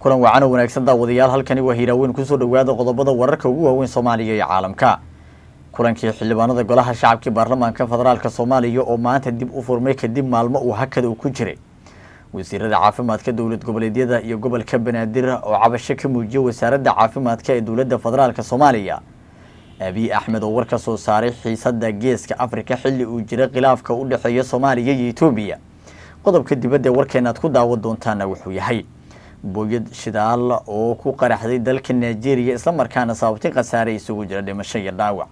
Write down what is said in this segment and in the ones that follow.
kulan wacanoo wanaagsan daawadayaal halkani waa hiiraaweyn kusoo dhowaada qodobada wararka ugu waaweyn soomaaliya iyo caalamka kulankii xildhibaanada golaha shacabkii baarlamaanka federaalka soomaaliya oo maanta dib u furmay kadib maalmo uu hakada u ku jiray wasiirada caafimaadka dowlad goboleedyada iyo gobolka banaadir oo cabasho ka muujiyey wasaaradda caafimaadka ee dowladda federaalka soomaaliya abiy axmed oo warka soo saaray xiisada geeska afrika xilli uu jiray khilaafka u dhexeeya soomaaliya iyo etoobiya qodobka dibadda ee warkeenaad ku daawo doontaanna wuxuu yahay boogad shidaal oo ku qaraxday dalka nigeria isla markaana sababtay khasaare isugu jira dhimasho iyo dhaawac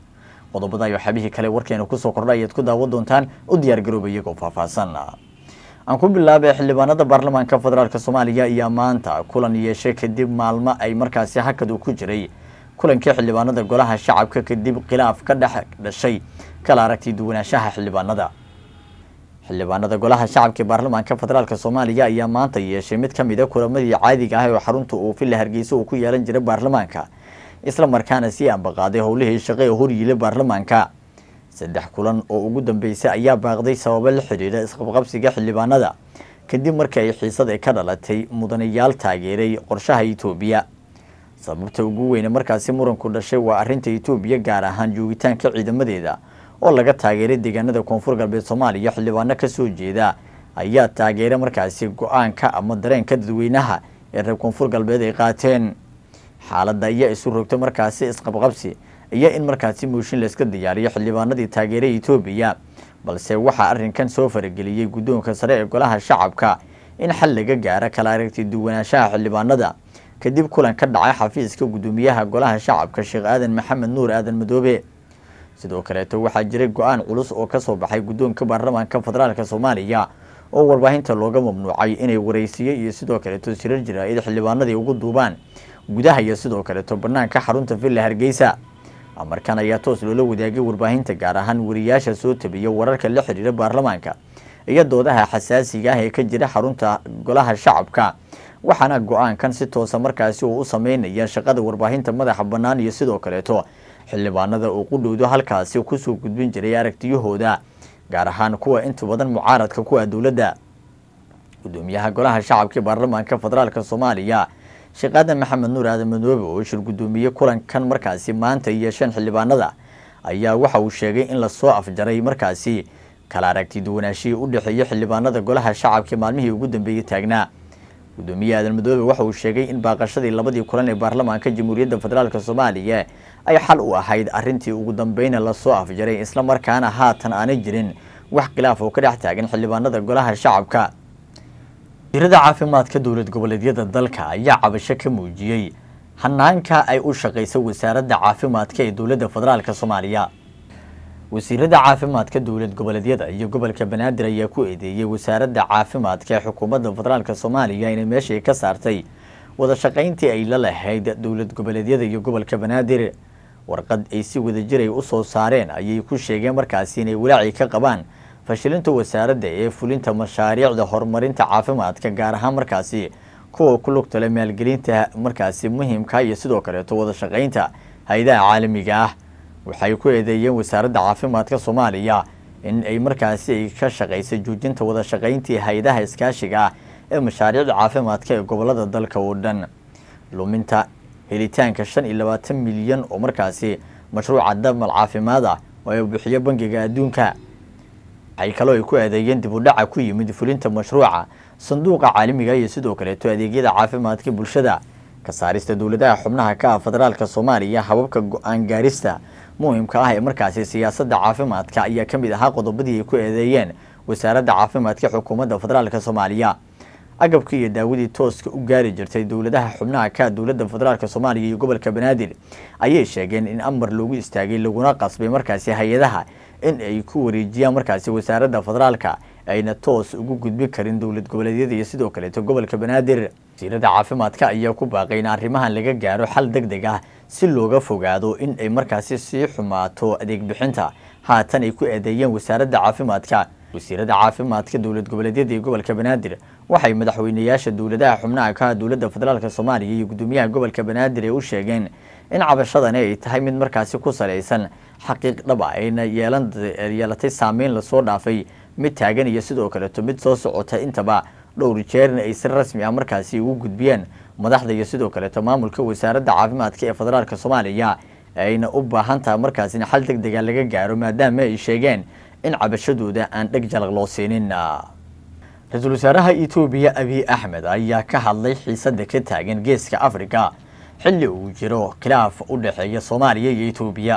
qodobada iyo xabihii kale warkeena kusoo kordha ayaad ku daawan doontaan u diyaar garooba iyagoo faahfaahsan aan ku bilaabay xildhibaanada baarlamaanka federaalk soomaaliya ayaa maanta kulan yeeshay kadib maalmo ay markaasi hakadu ku jiray kulankii xildhibaanada golaha shacabka kadib khilaaf ka dhex dhashay kala aragtii duwanaanshaha xildhibaanada xildhibaanada golaha shacabka baarlamaanka federaalk soomaaliya ayaa maanta yeeshay mid ka mid a kulamadii caadiga ah oo xarunta uu villa hargeysa uu ku yeelan jiray baarlamaanka islamarkaana sii aanbaqaaday howlihii shaqe ee horyiila baarlamaanka saddex kulan oo ugu dambeysa ayaa baaqday sababo la xidhiidha isqabqabsiga xildhibaanada kadib markii ay xiisada ka dhalatay mudanayaal taageeray qorshaha etoobiya sababta ugu weyne markaasi muranku dhashay waa arrinta etoobiya gaar ahaan joogitaanka ciidamadeeda oo laga taageeray deegaanada koonfur galbeed soomaaliya xildhibaano kasoo jeeda ayaa taageera markaasi go-aanka ama dareenka dadweynaha ee reer koonfur galbeed ay qaateen xaaladda ayaa isu rogtay markaasi isqabqabsi iyo in markaasi mooshin layska diyaariyo xildhibaanadii taageeray etoobiya balse waxaa arrinkan soo farageliyey guddoonka sare ee golaha shacabka in xal laga gaaro kala aragti duwanaanshaha xildhibaanada kadib kulan ka dhacay xafiiska guddoomiyaha golaha shacabka sheekh aadan maxamed nuur aadan madoobe sidoo kaleeto waxaa jiray go-aan culus oo kasoo baxay guddoonka baarlamaanka federaalk soomaaliya oo warbaahinta looga mamnuucay inay wareysiyo iyo sidoo kaleeto shirar jaraa'id xildhibaanadii ugu duubaan gudaha iyo sidoo kaleeto bannaanka xarunta villa hargeysa amarkan ayaa toos loola wadaagay warbaahinta gaar ahaan wariyaasha soo tabiya wararka la xidhiira baarlamaanka iyo doodaha xasaasiga ah ee ka jira xarunta golaha shacabka waxaana go-aankan si toosa markaasi uu u sameynaya shaqada warbaahinta madaxa bannaan iyo sidoo kaleeto xildhibaanada uu qudhowdu halkaasi kusoo gudbin jiray aragtiyahooda gaar ahaan kuwa inta badan mucaaradka ku ah dowladda gudoomiyaha golaha shacabkii baarlamaanka federaalk soomaaliya sheekh aadan maxamed nuur aadan madoobe oo shir gudoomiye kulankan markaasi maanta iyo shan xildhibaanada ayaa waxa uu sheegay in lasoo afjaray markaasi kala aragti duwanaashihii u dhexeeya xildhibaanada golaha shacabka maalmihii ugu dambeeyey taagnaa gudoomiye aadan madoobe waxa uu sheegay in baaqashadii labadii kulan ee baarlamaanka jamhuuriyadda federaalka soomaaliya ay xal u ahayd arrintii ugu dambeyna lasoo afjaray isla markaana haatan aana jirin wax khilaaf oo ka dhex taagan xildhibaanada golaha shacabka wasiirada caafimaadka dowlad goboleedyada dalka ayaa cabasho ka muujiyey hanaanka ay u shaqeysay wasaaradda caafimaadka ee dowladda federaalka soomaaliya wasiirada caafimaadka dowlad goboleedyada iyo gobolka banaadir ayaa ku eedeeyey wasaaradda caafimaadka ee xukuumadda federaalk soomaaliya inay meeshii ka saartay wada ay la lahayd dowlad goboleedyada iyo gobolka banaadir warqad ay si wadajir ay u soo saareen ayay ku sheegeen markaasi inay walaaci ka qabaan fashilinta wasaaradda ee fulinta mashaariicda horumarinta caafimaadka gaar ahaan markaasi kuwa ku lugtala maalgelinta markaasi muhiimka iyo sidoo kaleeto wada hay-adaha caalamiga ah waxay ku eedeeyeen wasaaradda caafimaadka soomaaliya in ay markaasi ay ka shaqaysa joojinta wada shaqayntii hay-adaha iskaashiga ee mashaariicda caafimaadka ee gobolada dalka oo dhan luminta helitaanka shan iyo labaatan milyan oo markaasi mashruuca damal caafimaad ah oo ay bixiyo bangiga adduunka waxay kaloo ay ku eedeeyeen dib u dhaca ku yimid fulinta mashruuca sanduuqa caalamiga ah iyo sidoo kaleeto adeegyada caafimaadka bulshada ka saarista dowladaha xubnaha ka ah federaalka soomaaliya hababka go-aan gaarista muhimka ah ee markaasi siyaasadda caafimaadka ayaa ka mid ahaa qodobadii ay ku eedeeyeen wasaaradda caafimaadka xukuumadda federaalka soomaaliya agabka iyo daawadii tooska u gaari jirtay dowladaha xubnaha ka ah dowladda federaalka soomaaliya iyo gobolka banaadir ayay sheegeen in amar loogu istaagay laguna qasbay markaasi hay-adaha in ay ku wareejiyaan markaasi wasaaradda federaalka ayna toos ugu gudbi karin dowlad goboleedyada iyo sidoo kaleeto gobolka banaadir wasiirada caafimaadka ayaa ku baaqay in arrimahan laga gaaro xal deg deg ah si looga fogaado in ay markaasi sii xumaato adeeg bixinta haatan ay ku eedeeyeen wasaaradda caafimaadka wasiirada caafimaadka dowlad goboleedyada iyo gobolka banaadir waxay madaxweyneyaasha dowladaha xubnaha ka dowladda federaalka soomaaliya iyo guddoomiyaha gobolka banaadir ee u sheegeen in cabashadani ay tahay mid markaasi ku salaysan xaqiiq dhab ah ayna yeelatay saameyn lasoo dhaafay mid taagan iyo sidoo kaleeto mid soo socota intaba dhowr jeerna ay si rasmi ah markaasi ugu gudbiyeen madaxda iyo sidoo kaleeto maamulka wasaaradda caafimaadka ee federaalka soomaaliya ayna u baahan tahay markaasina xal deg dega ah laga gaaro maadaama ay sheegeen in cabashadooda aan dheg jalaq loo siinin ra-iisul wasaaraha etoobiya abiy axmed ayaa ka hadlay xiisadda ka taagan geeska afrika xilli uu jiro khilaaf u dhexeeya soomaaliya iyo etoobiya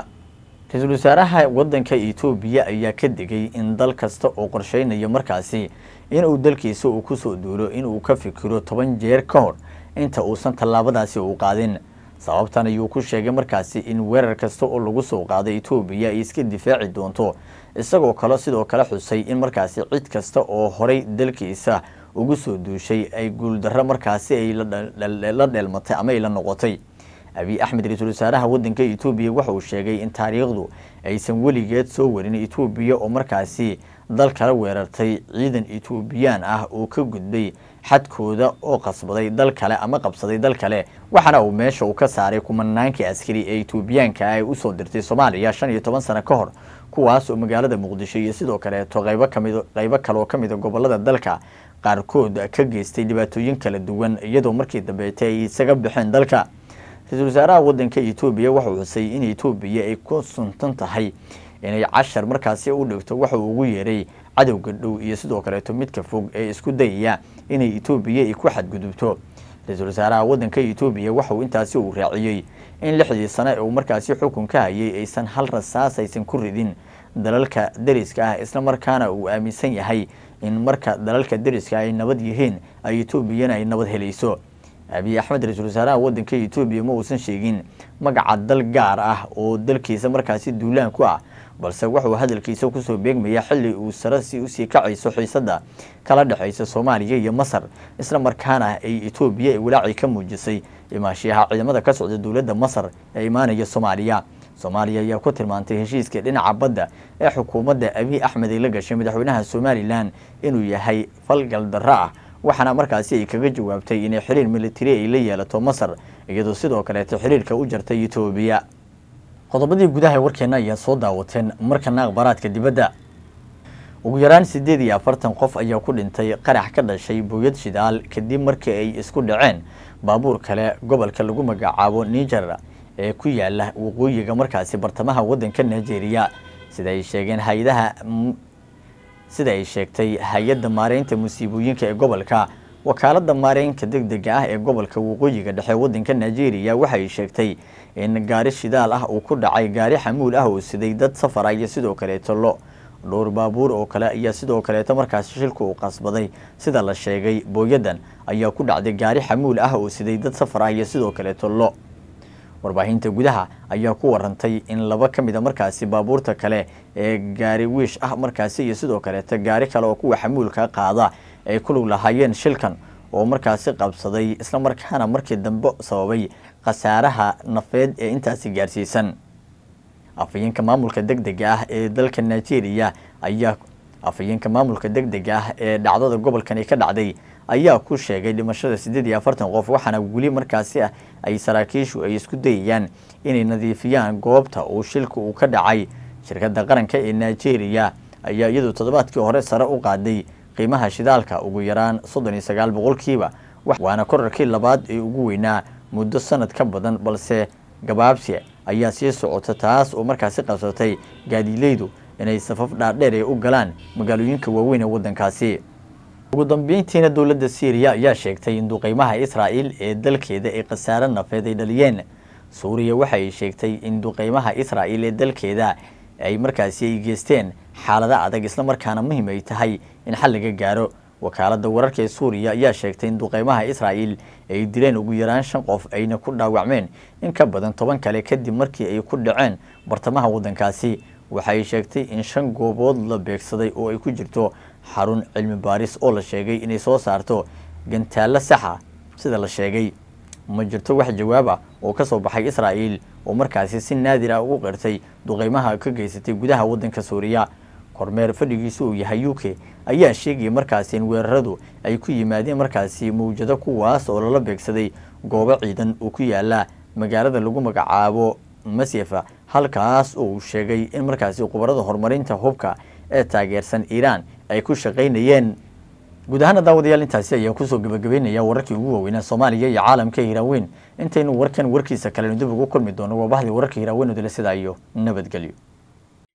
ra-iisul wasaaraha waddanka etoobiya ayaa ka digay in dal kasta oo qorsheynayo markaasi inuu dalkiisa uu kusoo duulo inuu ka fikiro toban jeer ka hor inta uusan tallaabadaasi uu qaadin sababtan ayuu ku sheegay markaasi in weerar kasta oo lagu soo qaaday etoobiya ay iska difaaci doonto isagoo kale sidoo kale xusay in markaasi cid kasta oo horay dalkiisa ugu soo duushay ay guuldarro markaasi ay la dheelmatay ama ay la noqotay abiy axmed ra-iisul wasaaraha waddanka etoobiya waxa uu sheegay in taariikhdu aysan weligeed soo warin etoobiya oo markaasi dal kala weerartay ciidan etoobiyaan ah oo ka gudbay xadkooda oo qasbaday dal kale ama qabsaday dal kale waxaana uu meesha uu ka saaray kumanaankii askari ee etoobiyaanka ay usoo dirtay soomaaliya shan iyo toban sano ka hor kuwaas oo magaalada muqdisho iyo sidoo kaleeto qaybo kamid qaybo kaloo ka mid a ah dalka qaarkood ka geystay dhibaatooyin kala duwan iyadoo markii dambeeta ay isaga baxeen dalka ra-iisul wasaaraha wadanka etoobiya waxau xusay in etoobiya ay ku suntan tahay inay cashar markaasi u dhigto waxa uu ugu yeeray cadowga dhow iyo sidoo kaleeto midka fog ee isku dayaya inay etoobiya ay ku xadgudubto ra-iisul wasaaraha wadanka etoobiya waxauu intaasi uu raaciyey in lixdii sane uu markaasi xukun ka hayay aysan hal rasaas aysan ku ridin dalalka deriska ah isla markaana uu aaminsan yahay in marka dalalka dariska ay nabad yihiin ay etoobiyana ay nabad helayso abiy axmed ra-iisul wasaaraha waddanka etoobiya ma uusan sheegin magaca dal gaar ah oo dalkiisa markaasi duulaan ku ah balse wuxuu hadalkiisa kusoo beegmaya xilli uu sare si usii kacayso xiisadda kala dhexaysa soomaaliya iyo masar isla markaana ay etoobiya ee walaaci ka muujisay imaanshiyaha ciidamada ka socda dowladda masar ee imaanaya soomaaliya soomaaliya ayaa ku tilmaantay heshiiska dhinaca badda ee xukuumadda abiy axmed ay la gashay madaxweynaha somalilan inuu yahay falgal darro ah waxaana markaasi ay kaga jawaabtay inay xiriir militari ay la yeelato masar iyadoo sidoo kaleeta xiriirka u jartay etoobiya qodobadii gudaha warkeenna ayaa soo daawateen markana akhbaaraadka dibadda ugu yaraan siddeed iyo afartan qof ayaa ku dhintay qarax ka dhashay booyad shidaal kadib markii ay isku dhaceen baabuur kale gobolka lagu magacaabo niger ee ku yaala waqooyiga markaasi bartamaha waddanka nigeria sida ay sheegeen hay-adaha sida ay sheegtay hay-adda maareynta musiibooyinka ee gobolka wakaaladda maareynka degdega ah ee gobolka waqooyiga dhexe waddanka nigeria waxay sheegtay in gaari shidaal ah uu ku dhacay gaari xamuul ah oo siday dad safaraya ah sidoo kaleeto lo dhowr baabuur oo kale ayaa sidoo kaleeto markaasi shilka uu qasbaday sida la sheegay booyadan ayaa ku dhacday gaari xamuul ah oo siday dad safaraya ah sidoo kaleeto lo warbaahinta gudaha ayaa ku warantay in laba ka mid ah markaasi baabuurta kale ee gaari wiish ah markaasi iyo sidoo kaleeta gaari kale oo kuwa xamuulka qaada ay kulug lahaayeen shilkan oo markaasi qabsaday isla markaana markii dambe sababay khasaaraha nafeed ee intaasi gaarsiisan afhayeenka maamulka degdega ah ee dalka nigeria ayaa afhayeenka maamulka degdega ah ee dhacdada gobolkani ka dhacday ayaa ku sheegay dhimashada siddeed iyo afartan qof waxaana weli markaasi ah ay saraakiishu ay isku dayayaan inay nadiifiyaan goobta uu shilka uu ka dhacay shirkadda qaranka ee nigeria ayaa iyadu toddobaadkii hore sare u qaaday qiimaha shidaalka ugu yaraan soddon iyo sagaal boqolkiiba waana korarkii labaad ee ugu weynaa muddo sannad ka badan balse gabaabsi ayaa sii socota taas oo markaasi qabsatay gaadiileydu inay safaf dhaadheer ay u galaan magaalooyinka waaweyn ee waddankaasi ugu dambeyntiina dowladda syriya ayaa sheegtay in duqeymaha israa'il ee dalkeeda ay khasaare nafeed ay dhaliyeen suuriya waxa ay sheegtay in duqeymaha israa'il ee dalkeeda ay markaasi ay geysteen xaalada adag isla markaana muhiim ay tahay in xal laga gaaro wakaaladda wararka ee suuriya ayaa sheegtay in duqeymaha israa'il ay dileen ugu yaraan shan qof ayna ku dhaawacmeen in ka badan toban kale kadib markii ay ku dhaceen bartamaha waddankaasi waxa ay sheegtay in shan goobood la beegsaday oo ay ku jirto xarun cilmi baaris oo la sheegay inay soo saarto gantaallo saxa sida la sheegay ma jirto wax jawaab ah oo ka soo baxay israa'iil oo markaasi si naadir ah ugu qirtay duqeymaha ka geysatay gudaha waddanka suuriya kormeer fadhigiisu uu yahay u k ayaa sheegayay markaasi in weeraradu ay ku yimaadeen markaasi mawjado kuwaas oo lala beegsaday goobo ciidan uu ku yaala magaalada lagu magacaabo masyafa halkaas oo uu sheegay in markaasi khubarada horumarinta hubka ee taageersan iiraan ay ku shaqaynayeen guud ahaana daawadayaal intaasi ayaan kusoo gebagabeynaya wararkii ugu waaweynaa soomaaliya iyo caalamka hiraaweyn intaynu warkan warkiisa kalenu dib ugu kulmi doono waa baxdii wararka hiraaweynodile sidaa iyo nabadgelyo